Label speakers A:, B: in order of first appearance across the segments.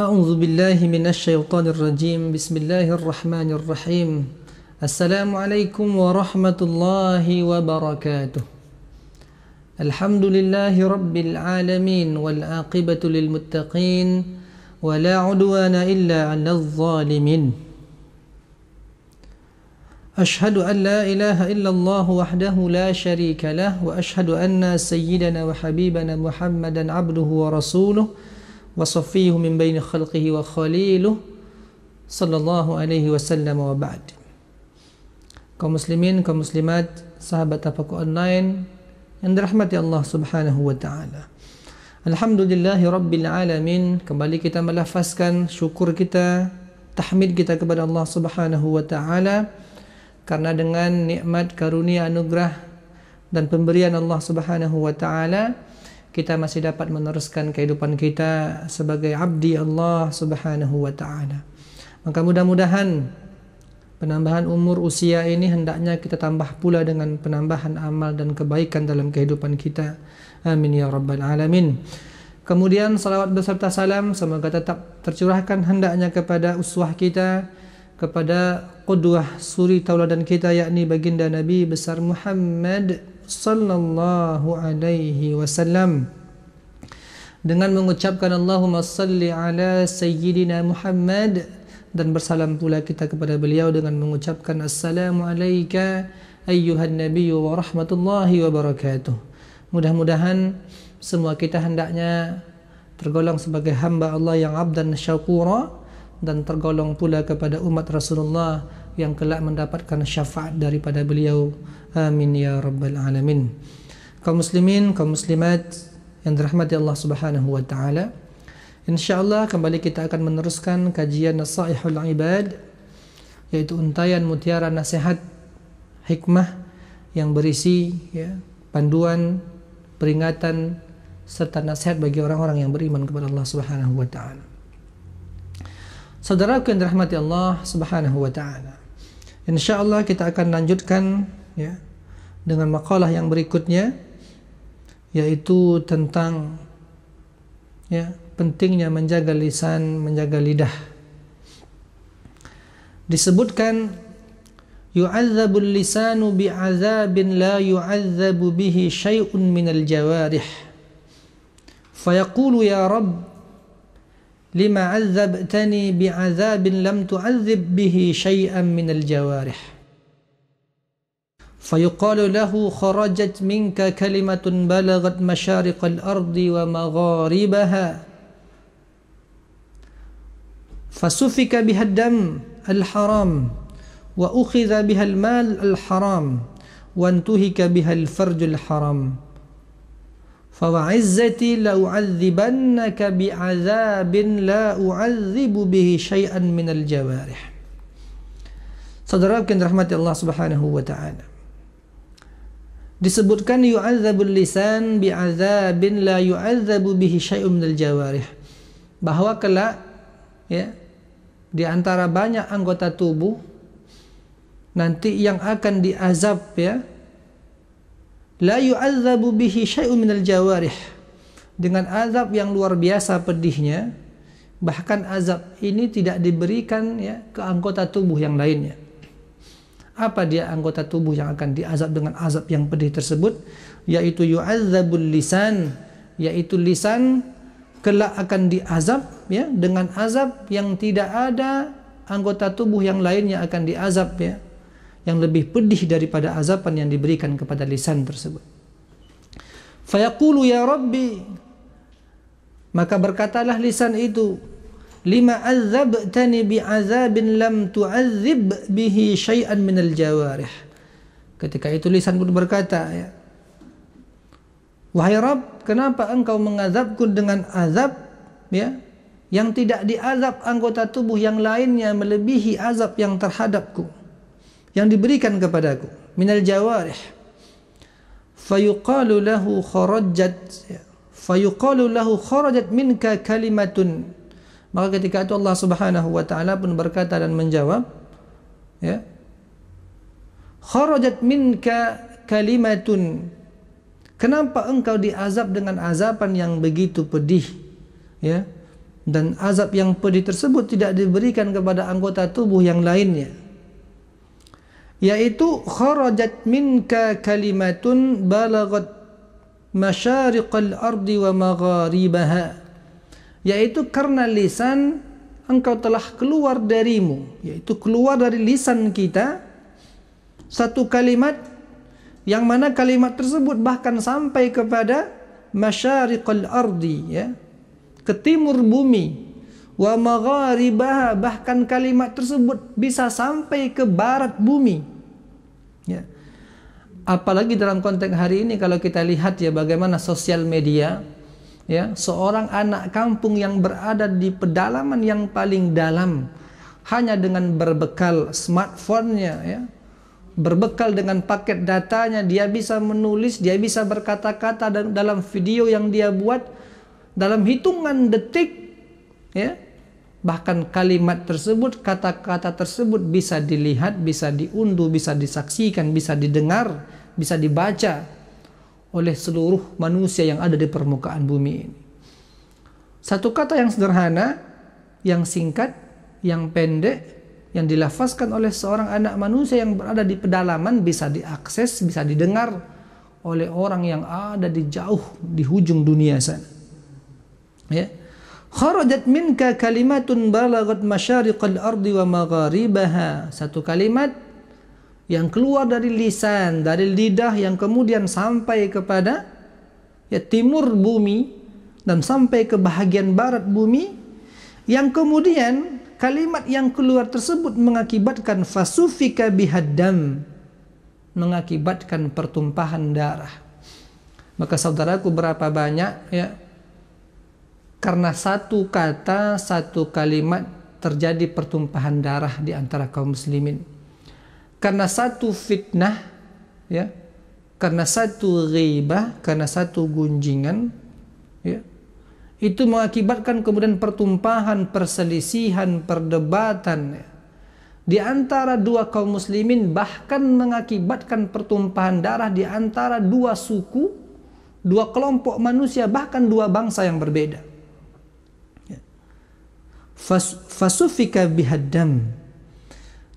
A: أعوذ بالله من الشيطان الرجيم بسم الله الرحمن الرحيم السلام عليكم ورحمة الله وبركاته الحمد لله رب العالمين والعاقبة للمتقين ولا عدوان إلا على الظالمين أشهد أن لا إله إلا الله وحده لا شريك له وأشهد أن سيدنا وحبيبنا محمدا عبده ورسوله وصفيه من بين خلقه وخليله صلى الله عليه وسلم وبعد kaum muslimin, kaum muslimat, sahabat tafakur online yang dirahmati Allah Subhanahu wa taala. Alhamdulillahi rabbil alamin. Kembali kita melafazkan syukur kita, tahmid kita kepada Allah Subhanahu wa taala karena dengan nikmat karunia anugerah dan pemberian Allah Subhanahu wa taala kita masih dapat meneruskan kehidupan kita sebagai abdi Allah Subhanahu wa taala. Maka mudah-mudahan penambahan umur usia ini hendaknya kita tambah pula dengan penambahan amal dan kebaikan dalam kehidupan kita. Amin ya rabbal alamin. Kemudian salawat beserta salam semoga tetap tercurahkan hendaknya kepada uswah kita kepada qudwah suri tauladan kita yakni baginda Nabi besar Muhammad sallallahu alaihi wasallam dengan mengucapkan Allahumma salli ala sayyidina Muhammad dan bersalam pula kita kepada beliau dengan mengucapkan assalamu alayka ayyuhan nabiy wa rahmatullahi wa barakatuh mudah-mudahan semua kita hendaknya tergolong sebagai hamba Allah yang abdan syakura dan tergolong pula kepada umat Rasulullah yang kelak mendapatkan syafaat daripada beliau. Amin ya rabbal alamin. Kaum muslimin, kaum muslimat yang dirahmati Allah Subhanahu wa taala. Insyaallah kembali kita akan meneruskan kajian Nasaihul Ibad yaitu untaian mutiara nasihat hikmah yang berisi ya, panduan, peringatan serta nasihat bagi orang-orang yang beriman kepada Allah Subhanahu wa taala. Saudaraku yang dirahmati Allah Subhanahu wa taala. Insya Allah kita akan lanjutkan ya dengan makalah yang berikutnya yaitu tentang ya pentingnya menjaga lisan, menjaga lidah. Disebutkan yu'adzabul lisanu bi'adzabin la yu'adzabu bihi syai'un minal jawarih. Fayaqulu ya Rabb لما عذبتني بعذاب لم تعذب به شيئا من الجوارح فيقال له خرجت منك كلمة بلغت مشارق الأرض ومغاربها فسفك بها الدم الحرام وأخذ بها المال الحرام وانتهك بها الفرج الحرام فَوَعِزَّتِي لَأُعَذِّبَنَّكَ بِعَذَابٍ لَا أُعَذِّبُ بِهِ شَيْئًا مِنَ الْجَوَارِحِ Saudara yang dirahmati Allah Subhanahu wa taala. Disebutkan yu'adzabul lisan bi'adzabin la yu'adzabu bihi syai'un minal jawarih. Bahwa kelak ya di antara banyak anggota tubuh nanti yang akan diazab ya la yu'adzabu bihi syai'un minal jawarih dengan azab yang luar biasa pedihnya bahkan azab ini tidak diberikan ya ke anggota tubuh yang lainnya apa dia anggota tubuh yang akan diazab dengan azab yang pedih tersebut yaitu yu'adzabul lisan yaitu lisan kelak akan diazab ya dengan azab yang tidak ada anggota tubuh yang lainnya akan diazab ya yang lebih pedih daripada azaban yang diberikan kepada lisan tersebut. Fayaqulu ya Rabbi maka berkatalah lisan itu lima azabtani bi azabin lam tu'azzib bihi syai'an minal jawarih. Ketika itu lisan pun berkata ya Wahai Rabb, kenapa engkau mengazabku dengan azab ya yang tidak diazab anggota tubuh yang lainnya melebihi azab yang terhadapku? yang diberikan kepadaku minal jawarih fayuqalu lahu kharajat ya. fayuqalu lahu kharajat minka kalimatun maka ketika itu Allah Subhanahu wa taala pun berkata dan menjawab ya kharajat minka kalimatun kenapa engkau diazab dengan azaban yang begitu pedih ya dan azab yang pedih tersebut tidak diberikan kepada anggota tubuh yang lainnya yaitu kharajat minka kalimatun balagat masyariqal ardi wa magharibaha yaitu karena lisan engkau telah keluar darimu yaitu keluar dari lisan kita satu kalimat yang mana kalimat tersebut bahkan sampai kepada masyariqal ardi ya ke timur bumi wa magharibaha bahkan kalimat tersebut bisa sampai ke barat bumi Ya. Apalagi dalam konteks hari ini kalau kita lihat ya bagaimana sosial media ya seorang anak kampung yang berada di pedalaman yang paling dalam hanya dengan berbekal smartphone-nya ya berbekal dengan paket datanya dia bisa menulis dia bisa berkata-kata dalam video yang dia buat dalam hitungan detik ya Bahkan kalimat tersebut, kata-kata tersebut bisa dilihat, bisa diunduh, bisa disaksikan, bisa didengar, bisa dibaca oleh seluruh manusia yang ada di permukaan bumi ini. Satu kata yang sederhana, yang singkat, yang pendek, yang dilafazkan oleh seorang anak manusia yang berada di pedalaman bisa diakses, bisa didengar oleh orang yang ada di jauh di hujung dunia sana. Ya. Kharajat minka kalimatun balagat masyariqal ardi wa magharibaha. Satu kalimat yang keluar dari lisan, dari lidah yang kemudian sampai kepada ya timur bumi dan sampai ke bahagian barat bumi yang kemudian kalimat yang keluar tersebut mengakibatkan fasufika bihadam mengakibatkan pertumpahan darah. Maka saudaraku berapa banyak ya karena satu kata, satu kalimat terjadi pertumpahan darah di antara kaum muslimin. Karena satu fitnah, ya, karena satu ghibah, karena satu gunjingan, ya, itu mengakibatkan kemudian pertumpahan, perselisihan, perdebatan ya. di antara dua kaum muslimin bahkan mengakibatkan pertumpahan darah di antara dua suku, dua kelompok manusia bahkan dua bangsa yang berbeda fasufika bihadam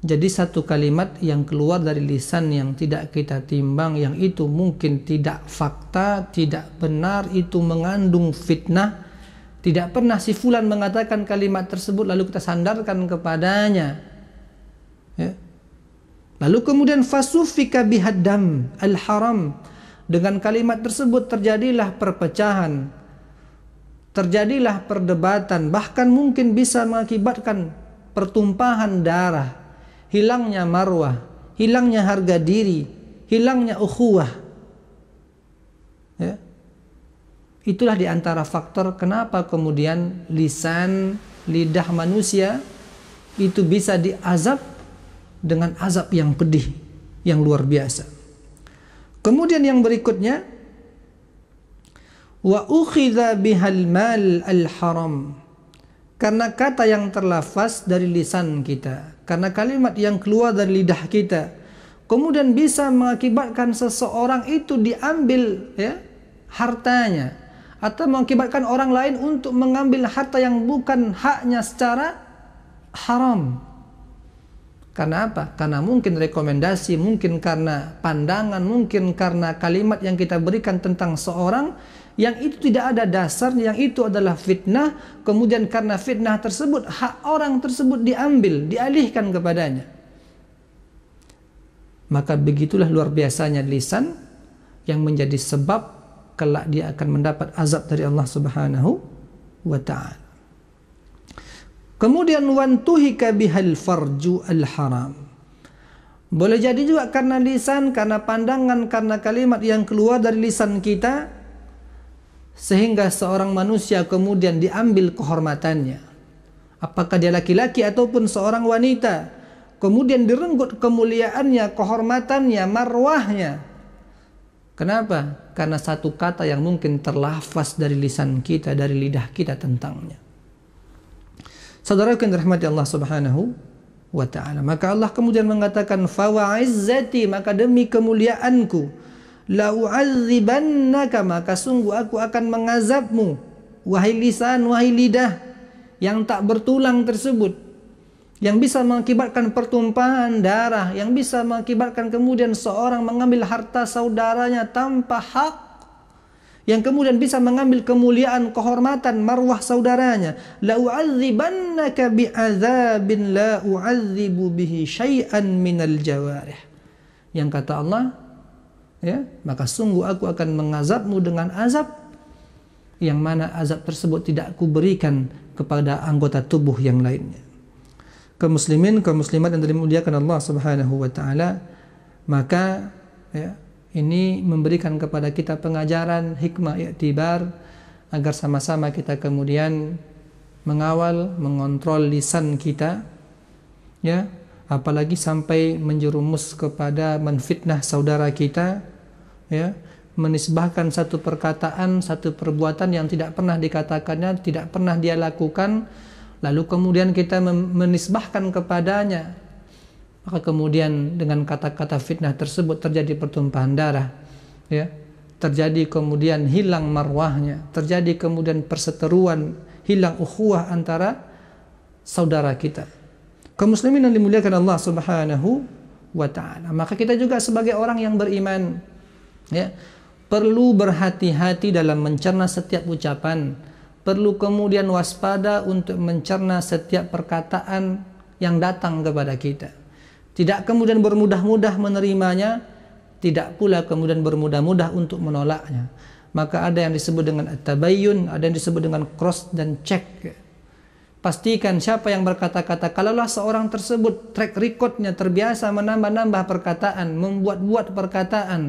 A: jadi satu kalimat yang keluar dari lisan yang tidak kita timbang yang itu mungkin tidak fakta tidak benar itu mengandung fitnah tidak pernah si fulan mengatakan kalimat tersebut lalu kita sandarkan kepadanya ya. lalu kemudian fasufika bihadam al haram dengan kalimat tersebut terjadilah perpecahan terjadilah perdebatan bahkan mungkin bisa mengakibatkan pertumpahan darah, hilangnya marwah, hilangnya harga diri, hilangnya ukhuwah. Ya. Itulah diantara faktor kenapa kemudian lisan, lidah manusia itu bisa diazab dengan azab yang pedih, yang luar biasa. Kemudian yang berikutnya wa ukhidha bihal mal al haram karena kata yang terlafaz dari lisan kita karena kalimat yang keluar dari lidah kita kemudian bisa mengakibatkan seseorang itu diambil ya hartanya atau mengakibatkan orang lain untuk mengambil harta yang bukan haknya secara haram karena apa? Karena mungkin rekomendasi, mungkin karena pandangan, mungkin karena kalimat yang kita berikan tentang seorang yang itu tidak ada dasarnya, yang itu adalah fitnah, kemudian karena fitnah tersebut hak orang tersebut diambil, dialihkan kepadanya. Maka begitulah luar biasanya lisan yang menjadi sebab kelak dia akan mendapat azab dari Allah Subhanahu wa taala. Kemudian wantuhika bihal farju al haram. Boleh jadi juga karena lisan, karena pandangan, karena kalimat yang keluar dari lisan kita sehingga seorang manusia kemudian diambil kehormatannya. Apakah dia laki-laki ataupun seorang wanita, kemudian direnggut kemuliaannya, kehormatannya, marwahnya. Kenapa? Karena satu kata yang mungkin terlafaz dari lisan kita, dari lidah kita tentangnya. Saudara yang dirahmati Allah Subhanahu wa taala. Maka Allah kemudian mengatakan fawa'izzati maka demi kemuliaanku lau'adzibannaka maka sungguh aku akan mengazabmu wahai lisan wahai lidah yang tak bertulang tersebut yang bisa mengakibatkan pertumpahan darah yang bisa mengakibatkan kemudian seorang mengambil harta saudaranya tanpa hak yang kemudian bisa mengambil kemuliaan, kehormatan, marwah saudaranya. La u'adzibannaka bi'adzabin la u'adzibu bihi syai'an minal jawarih. Yang kata Allah, ya, maka sungguh aku akan mengazabmu dengan azab yang mana azab tersebut tidak aku berikan kepada anggota tubuh yang lainnya. ke muslimin, ke muslimat yang dimuliakan Allah Subhanahu wa taala, maka ya, ini memberikan kepada kita pengajaran hikmah iktibar agar sama-sama kita kemudian mengawal, mengontrol lisan kita ya, apalagi sampai menjerumus kepada menfitnah saudara kita ya menisbahkan satu perkataan satu perbuatan yang tidak pernah dikatakannya tidak pernah dia lakukan lalu kemudian kita menisbahkan kepadanya maka kemudian dengan kata-kata fitnah tersebut terjadi pertumpahan darah ya terjadi kemudian hilang marwahnya terjadi kemudian perseteruan hilang ukhuwah antara saudara kita kaum muslimin yang dimuliakan Allah Subhanahu wa taala maka kita juga sebagai orang yang beriman ya perlu berhati-hati dalam mencerna setiap ucapan perlu kemudian waspada untuk mencerna setiap perkataan yang datang kepada kita tidak kemudian bermudah-mudah menerimanya tidak pula kemudian bermudah-mudah untuk menolaknya maka ada yang disebut dengan tabayyun ada yang disebut dengan cross dan check pastikan siapa yang berkata-kata kalaulah seorang tersebut track recordnya terbiasa menambah-nambah perkataan membuat-buat perkataan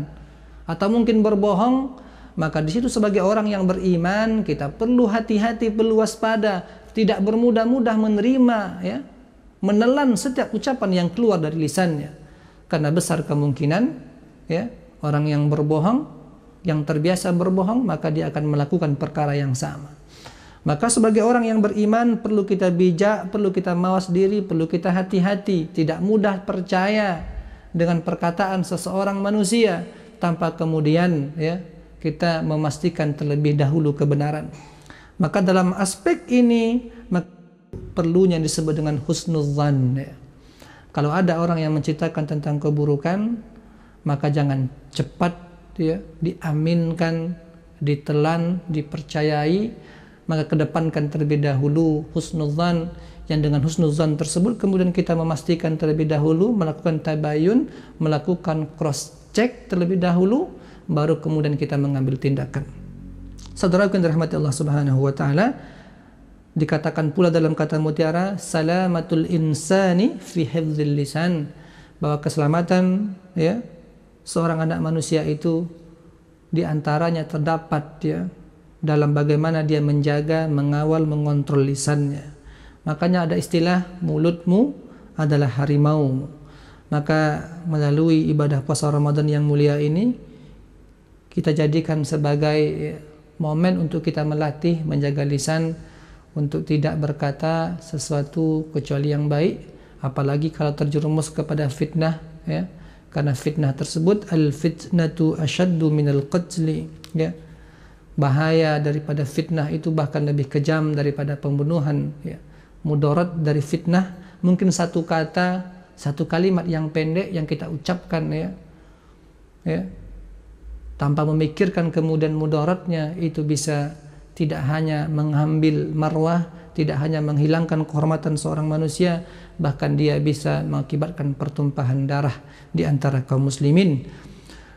A: atau mungkin berbohong, maka di situ sebagai orang yang beriman kita perlu hati-hati, perlu waspada, tidak bermudah-mudah menerima ya, menelan setiap ucapan yang keluar dari lisannya. Karena besar kemungkinan ya, orang yang berbohong, yang terbiasa berbohong, maka dia akan melakukan perkara yang sama. Maka sebagai orang yang beriman perlu kita bijak, perlu kita mawas diri, perlu kita hati-hati, tidak mudah percaya dengan perkataan seseorang manusia tanpa kemudian ya kita memastikan terlebih dahulu kebenaran. Maka dalam aspek ini perlunya disebut dengan husnuzan. Ya. Kalau ada orang yang menceritakan tentang keburukan, maka jangan cepat ya, diaminkan, ditelan, dipercayai, maka kedepankan terlebih dahulu husnuzan yang dengan husnuzan tersebut kemudian kita memastikan terlebih dahulu melakukan tabayun, melakukan cross cek terlebih dahulu baru kemudian kita mengambil tindakan. Saudaraku yang dirahmati Allah Subhanahu wa taala, dikatakan pula dalam kata mutiara salamatul insani fi hifdzil lisan bahwa keselamatan ya seorang anak manusia itu diantaranya terdapat ya dalam bagaimana dia menjaga, mengawal, mengontrol lisannya. Makanya ada istilah mulutmu adalah harimau maka melalui ibadah puasa Ramadan yang mulia ini kita jadikan sebagai ya, momen untuk kita melatih menjaga lisan untuk tidak berkata sesuatu kecuali yang baik apalagi kalau terjerumus kepada fitnah ya karena fitnah tersebut al fitnatu min minal qatli ya bahaya daripada fitnah itu bahkan lebih kejam daripada pembunuhan ya mudarat dari fitnah mungkin satu kata satu kalimat yang pendek yang kita ucapkan ya ya tanpa memikirkan kemudian mudaratnya itu bisa tidak hanya mengambil marwah tidak hanya menghilangkan kehormatan seorang manusia bahkan dia bisa mengakibatkan pertumpahan darah di antara kaum muslimin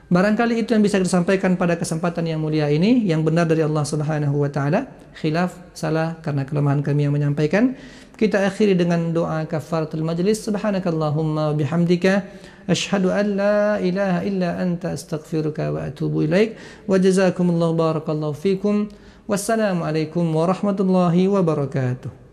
A: Barangkali itu yang bisa disampaikan pada kesempatan yang mulia ini yang benar dari Allah Subhanahu wa taala, khilaf salah karena kelemahan kami yang menyampaikan. Kita akhiri dengan doa kafaratul majlis. Subhanakallahumma bihamdika ashhadu an la ilaha illa anta astaghfiruka wa atubu ilaik. Wa jazakumullahu barakallahu fikum. Wassalamu alaikum warahmatullahi wabarakatuh.